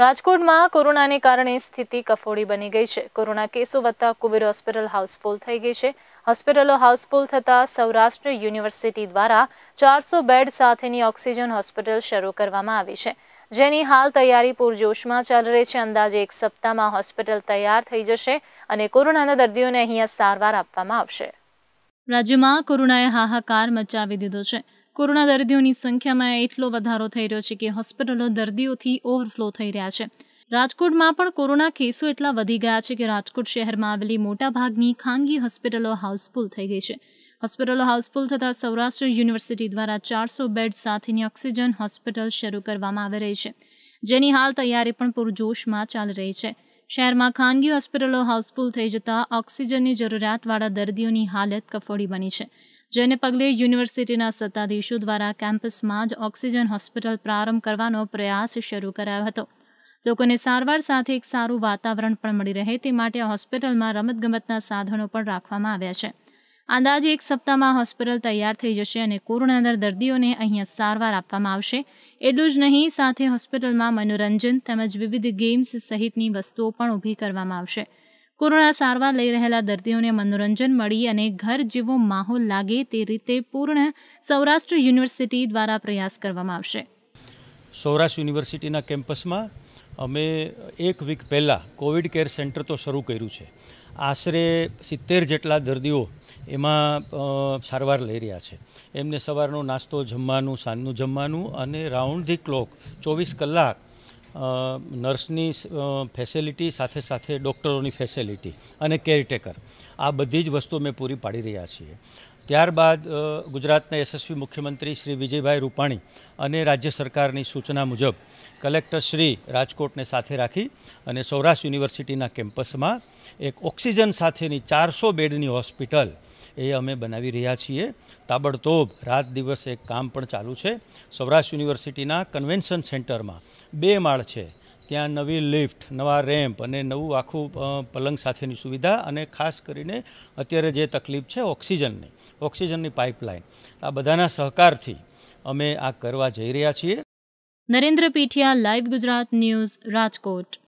રાજકોટમાં કોરોનાને કારણે સ્થિતિ કફોડી બની ગઈ છે કોરોના કેસો વધતા કોવિડ હોસ્પિટલ હાઉસફુલ થઈ ગઈ છે હોસ્પિટલો હાઉસફુલ થતાં સૌરાષ્ટ્ર યુનિવર્સિટી દ્વારા ચારસો બેડ સાથેની ઓક્સિજન હોસ્પિટલ શરૂ કરવામાં આવી છે જેની હાલ તૈયારી પૂરજોશમાં ચાલી રહી છે અંદાજે એક સપ્તાહમાં હોસ્પિટલ તૈયાર થઈ જશે અને કોરોનાના દર્દીઓને અહીંયા સારવાર આપવામાં આવશે રાજ્યમાં કોરોનાએ હાહાકાર મચાવી દીધો છે કોરોના દર્દીઓની સંખ્યામાં એટલો વધારો થઈ રહ્યો છે કે હોસ્પિટલો દર્દીઓથી ઓવરફ્લો થઈ રહ્યા છે રાજકોટમાં પણ કોરોના કેસો એટલા વધી ગયા છે કે રાજકોટ શહેરમાં આવેલી મોટાભાગની ખાનગી હોસ્પિટલો હાઉસફુલ થઈ ગઈ છે હોસ્પિટલો હાઉસફુલ થતાં સૌરાષ્ટ્ર યુનિવર્સિટી દ્વારા ચારસો બેડ સાથેની ઓક્સિજન હોસ્પિટલ શરૂ કરવામાં આવી રહી છે જેની હાલ તૈયારી પણ પૂરજોશમાં ચાલી રહી છે શહેરમાં ખાનગી હોસ્પિટલો હાઉસફુલ થઈ જતાં ઓક્સિજનની જરૂરિયાતવાળા દર્દીઓની હાલત કફોડી બની છે જેને પગલે યુનિવર્સિટીના સત્તાધીશો દ્વારા કેમ્પસમાં જ ઓક્સિજન હોસ્પિટલ પ્રારંભ કરવાનો પ્રયાસ શરૂ કરાયો હતો લોકોને સારવાર સાથે એક સારું વાતાવરણ પણ મળી રહે તે માટે હોસ્પિટલમાં રમતગમતના સાધનો પણ રાખવામાં આવ્યા છે અંદાજે એક સપ્તાહમાં હોસ્પિટલ તૈયાર થઈ જશે અને કોરોનાના દર્દીઓને અહીંયા સારવાર આપવામાં આવશે એટલું જ નહીં સાથે હોસ્પિટલમાં મનોરંજન તેમજ વિવિધ ગેમ્સ સહિતની વસ્તુઓ પણ ઊભી કરવામાં આવશે કોરોના સારવાર લઈ રહેલા દર્દીઓને મનોરંજન મળી અને ઘર જેવો માહોલ લાગે તે રીતે પૂર્ણ સૌરાષ્ટ્ર યુનિવર્સિટી દ્વારા પ્રયાસ કરવામાં આવશે સૌરાષ્ટ્ર યુનિવર્સિટીના કેમ્પસમાં અમે એક વીક પહેલાં કોવિડ કેર સેન્ટર તો શરૂ કર્યું છે આશરે સિત્તેર જેટલા દર્દીઓ એમાં સારવાર લઈ રહ્યા છે એમને સવારનો નાસ્તો જમવાનું સાંજનું જમવાનું અને રાઉન્ડ ધી ક્લોક ચોવીસ કલાક નર્સની ફેસિલિટી સાથે સાથે ડૉક્ટરોની ફેસિલિટી અને કેરટેકર આ બધી જ વસ્તુ મેં પૂરી પાડી રહ્યા છીએ ત્યારબાદ ગુજરાતના યશસ્વી મુખ્યમંત્રી શ્રી વિજયભાઈ રૂપાણી અને રાજ્ય સરકારની સૂચના મુજબ કલેક્ટર શ્રી રાજકોટને સાથે રાખી અને સૌરાષ્ટ્ર યુનિવર્સિટીના કેમ્પસમાં એક ઓક્સિજન સાથેની ચારસો બેડની હોસ્પિટલ એ અમે બનાવી રહ્યા છીએ તાબડતોબ રાત દિવસ એક કામ પણ ચાલુ છે સૌરાષ્ટ્ર યુનિવર્સિટીના કન્વેન્શન સેન્ટરમાં બે માળ છે ત્યાં નવી લિફ્ટ નવા રેમ્પ અને નવું આખું પલંગ સાથેની સુવિધા અને ખાસ કરીને અત્યારે જે તકલીફ છે ઓક્સિજનની ઓક્સિજનની પાઇપલાઇન આ બધાના સહકારથી અમે આ કરવા જઈ રહ્યા છીએ નરેન્દ્ર પીઠિયા લાઈવ ગુજરાત ન્યૂઝ રાજકોટ